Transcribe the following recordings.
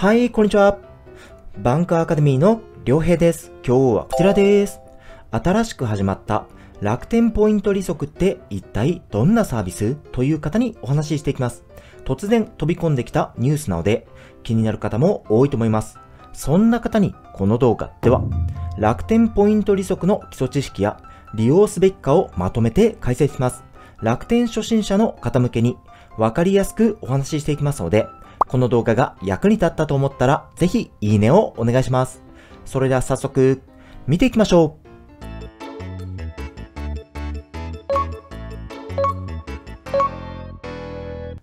はい、こんにちは。バンクアカデミーの良平です。今日はこちらです。新しく始まった楽天ポイント利息って一体どんなサービスという方にお話ししていきます。突然飛び込んできたニュースなので気になる方も多いと思います。そんな方にこの動画では楽天ポイント利息の基礎知識や利用すべきかをまとめて解説します。楽天初心者の方向けに分かりやすくお話ししていきますのでこの動画が役に立ったと思ったら、ぜひいいねをお願いします。それでは早速、見ていきましょ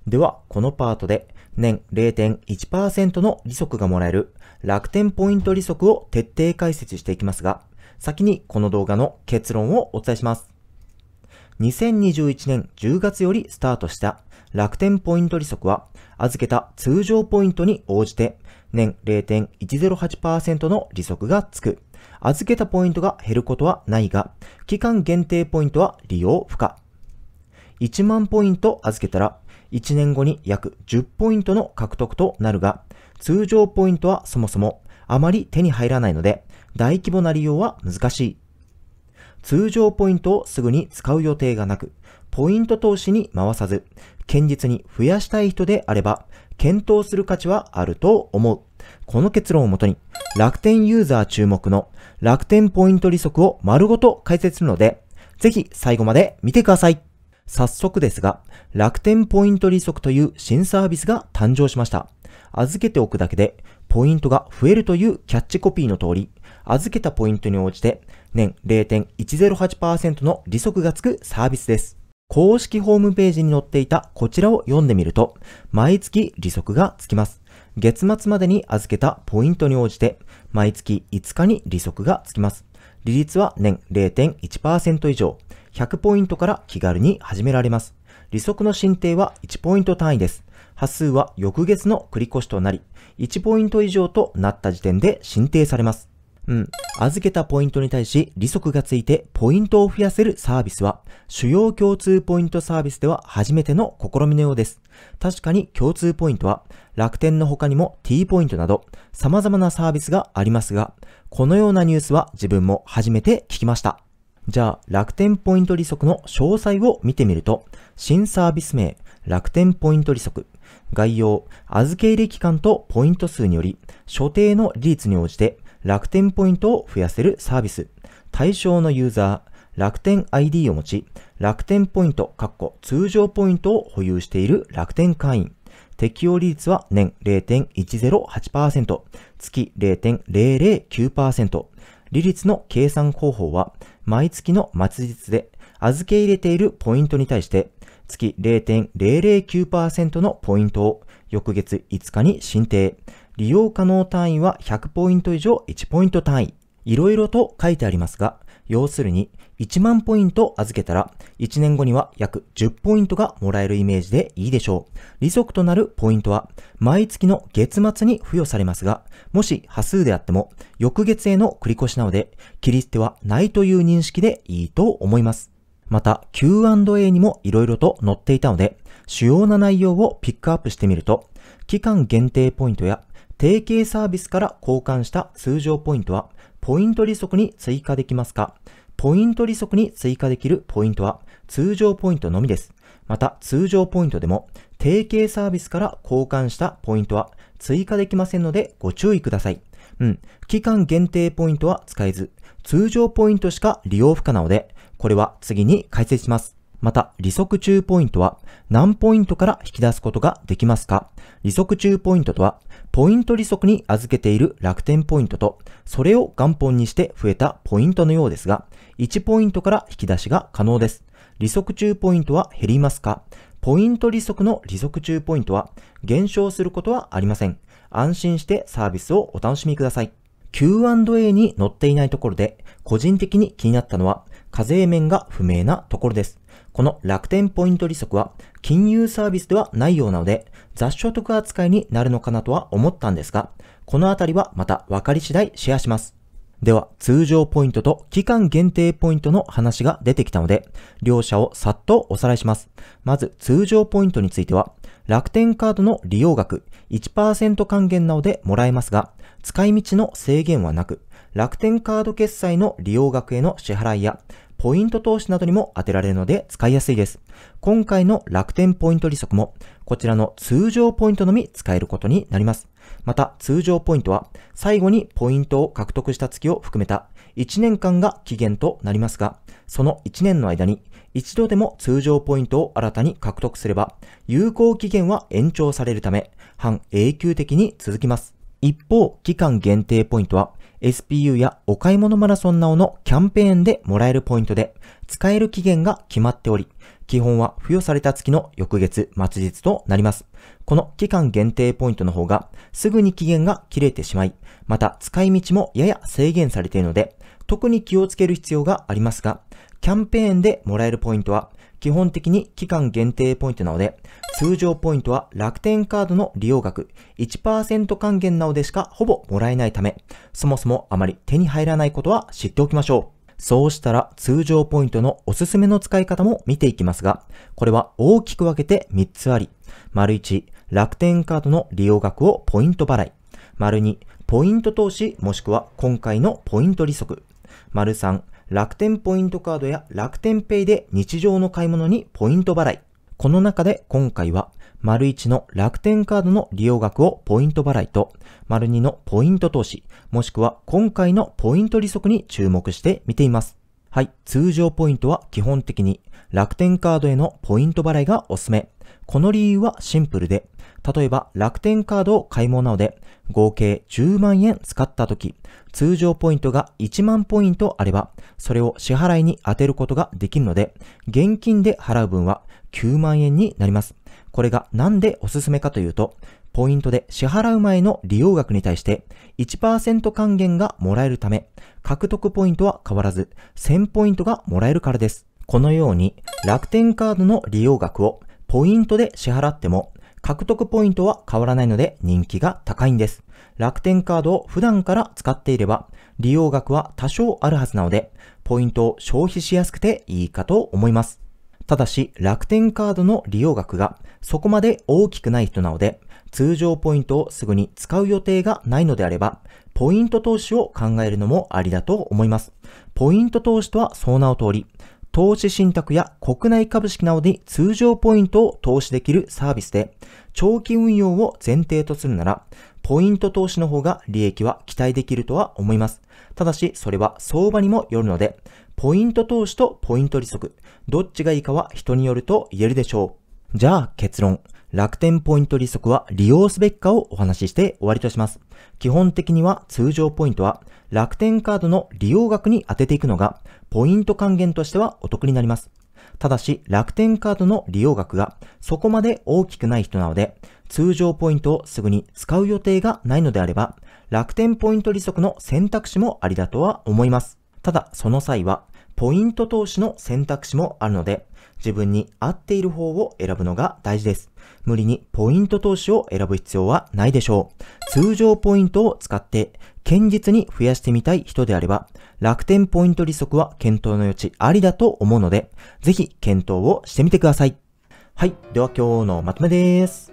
う。では、このパートで年0.1%の利息がもらえる楽天ポイント利息を徹底解説していきますが、先にこの動画の結論をお伝えします。2021年10月よりスタートした楽天ポイント利息は、預けた通常ポイントに応じて、年0.108%の利息がつく。預けたポイントが減ることはないが、期間限定ポイントは利用不可。1万ポイント預けたら、1年後に約10ポイントの獲得となるが、通常ポイントはそもそもあまり手に入らないので、大規模な利用は難しい。通常ポイントをすぐに使う予定がなく、ポイント投資に回さず、堅実に増やしたい人であれば、検討する価値はあると思う。この結論をもとに、楽天ユーザー注目の楽天ポイント利息を丸ごと解説するので、ぜひ最後まで見てください。早速ですが、楽天ポイント利息という新サービスが誕生しました。預けておくだけで、ポイントが増えるというキャッチコピーの通り、預けたポイントに応じて、年0.108%の利息がつくサービスです。公式ホームページに載っていたこちらを読んでみると、毎月利息がつきます。月末までに預けたポイントに応じて、毎月5日に利息がつきます。利率は年0.1%以上、100ポイントから気軽に始められます。利息の申請は1ポイント単位です。波数は翌月の繰越しとなり、1ポイント以上となった時点で申請されます。うん。預けたポイントに対し利息がついてポイントを増やせるサービスは、主要共通ポイントサービスでは初めての試みのようです。確かに共通ポイントは、楽天の他にも T ポイントなど、様々なサービスがありますが、このようなニュースは自分も初めて聞きました。じゃあ、楽天ポイント利息の詳細を見てみると、新サービス名、楽天ポイント利息。概要、預け入れ期間とポイント数により、所定の利率に応じて楽天ポイントを増やせるサービス。対象のユーザー、楽天 ID を持ち、楽天ポイント、通常ポイントを保有している楽天会員。適用利率は年0.108%、月0.009%。利率の計算方法は、毎月の末日で預け入れているポイントに対して月0.009%のポイントを翌月5日に申請。利用可能単位は100ポイント以上1ポイント単位。いろいろと書いてありますが、要するに1万ポイント預けたら1年後には約10ポイントがもらえるイメージでいいでしょう。利息となるポイントは毎月の月末に付与されますが、もし波数であっても翌月への繰り越しなので、切り捨てはないという認識でいいと思います。また Q&A にも色々と載っていたので、主要な内容をピックアップしてみると、期間限定ポイントや提携サービスから交換した通常ポイントは、ポイント利息に追加できますかポイント利息に追加できるポイントは、通常ポイントのみです。また、通常ポイントでも、提携サービスから交換したポイントは追加できませんのでご注意ください。うん。期間限定ポイントは使えず、通常ポイントしか利用不可なので、これは次に解説します。また、利息中ポイントは何ポイントから引き出すことができますか利息中ポイントとは、ポイント利息に預けている楽天ポイントと、それを元本にして増えたポイントのようですが、1ポイントから引き出しが可能です。利息中ポイントは減りますかポイント利息の利息中ポイントは減少することはありません。安心してサービスをお楽しみください。Q&A に載っていないところで、個人的に気になったのは、課税面が不明なところです。この楽天ポイント利息は金融サービスではないようなので、雑所得扱いになるのかなとは思ったんですが、このあたりはまた分かり次第シェアします。では、通常ポイントと期間限定ポイントの話が出てきたので、両者をさっとおさらいします。まず、通常ポイントについては、楽天カードの利用額1%還元なのでもらえますが、使い道の制限はなく、楽天カード決済の利用額への支払いや、ポイント投資などにも当てられるので使いやすいです。今回の楽天ポイント利息も、こちらの通常ポイントのみ使えることになります。また、通常ポイントは、最後にポイントを獲得した月を含めた1年間が期限となりますが、その1年の間に一度でも通常ポイントを新たに獲得すれば、有効期限は延長されるため、半永久的に続きます。一方、期間限定ポイントは SPU やお買い物マラソンなどのキャンペーンでもらえるポイントで、使える期限が決まっており、基本は付与された月の翌月末日となります。この期間限定ポイントの方が、すぐに期限が切れてしまい、また使い道もやや制限されているので、特に気をつける必要がありますが、キャンペーンでもらえるポイントは、基本的に期間限定ポイントなので、通常ポイントは楽天カードの利用額1%還元なのでしかほぼもらえないため、そもそもあまり手に入らないことは知っておきましょう。そうしたら通常ポイントのおすすめの使い方も見ていきますが、これは大きく分けて3つあり、丸1、楽天カードの利用額をポイント払い、丸2、ポイント投資もしくは今回のポイント利息、丸3、楽天ポイントカードや楽天ペイで日常の買い物にポイント払い。この中で今回は、丸1の楽天カードの利用額をポイント払いと、丸2のポイント投資、もしくは今回のポイント利息に注目して見ています。はい。通常ポイントは基本的に楽天カードへのポイント払いがおすすめ。この理由はシンプルで、例えば楽天カードを買い物なので、合計10万円使った時、通常ポイントが1万ポイントあれば、それを支払いに充てることができるので、現金で払う分は9万円になります。これがなんでおすすめかというと、ポイントで支払う前の利用額に対して1%還元がもらえるため、獲得ポイントは変わらず1000ポイントがもらえるからです。このように楽天カードの利用額をポイントで支払っても獲得ポイントは変わらないので人気が高いんです。楽天カードを普段から使っていれば利用額は多少あるはずなのでポイントを消費しやすくていいかと思います。ただし楽天カードの利用額がそこまで大きくない人なので通常ポイントをすぐに使う予定がないのであれば、ポイント投資を考えるのもありだと思います。ポイント投資とはその名の通り、投資信託や国内株式などに通常ポイントを投資できるサービスで、長期運用を前提とするなら、ポイント投資の方が利益は期待できるとは思います。ただし、それは相場にもよるので、ポイント投資とポイント利息、どっちがいいかは人によると言えるでしょう。じゃあ結論。楽天ポイント利息は利用すべきかをお話しして終わりとします。基本的には通常ポイントは楽天カードの利用額に当てていくのがポイント還元としてはお得になります。ただし楽天カードの利用額がそこまで大きくない人なので通常ポイントをすぐに使う予定がないのであれば楽天ポイント利息の選択肢もありだとは思います。ただその際はポイント投資の選択肢もあるので自分に合っている方を選ぶのが大事です。無理にポイント投資を選ぶ必要はないでしょう。通常ポイントを使って堅実に増やしてみたい人であれば、楽天ポイント利息は検討の余地ありだと思うので、ぜひ検討をしてみてください。はい。では今日のまとめです。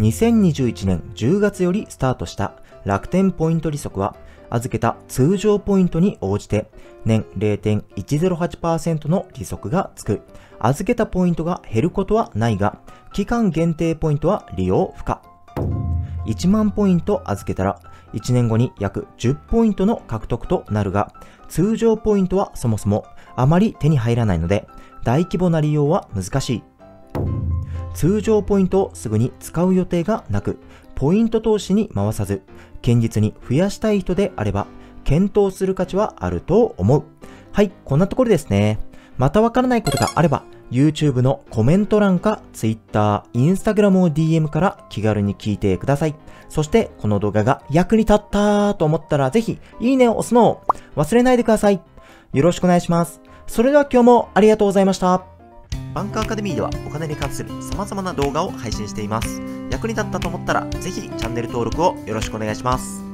2021年10月よりスタートした楽天ポイント利息は、預けた通常ポイントに応じて年0.108%の利息がつく。預けたポイントが減ることはないが、期間限定ポイントは利用不可。1万ポイント預けたら、1年後に約10ポイントの獲得となるが、通常ポイントはそもそもあまり手に入らないので、大規模な利用は難しい。通常ポイントをすぐに使う予定がなく、ポイント投資に回さず、堅実に増やしたい人であれば、検討する価値はあると思う。はい、こんなところですね。またわからないことがあれば、YouTube のコメント欄か Twitter、Instagram を DM から気軽に聞いてください。そしてこの動画が役に立ったと思ったらぜひいいねを押すのを忘れないでください。よろしくお願いします。それでは今日もありがとうございました。バンクアカデミーではお金に関する様々な動画を配信しています。役に立ったと思ったらぜひチャンネル登録をよろしくお願いします。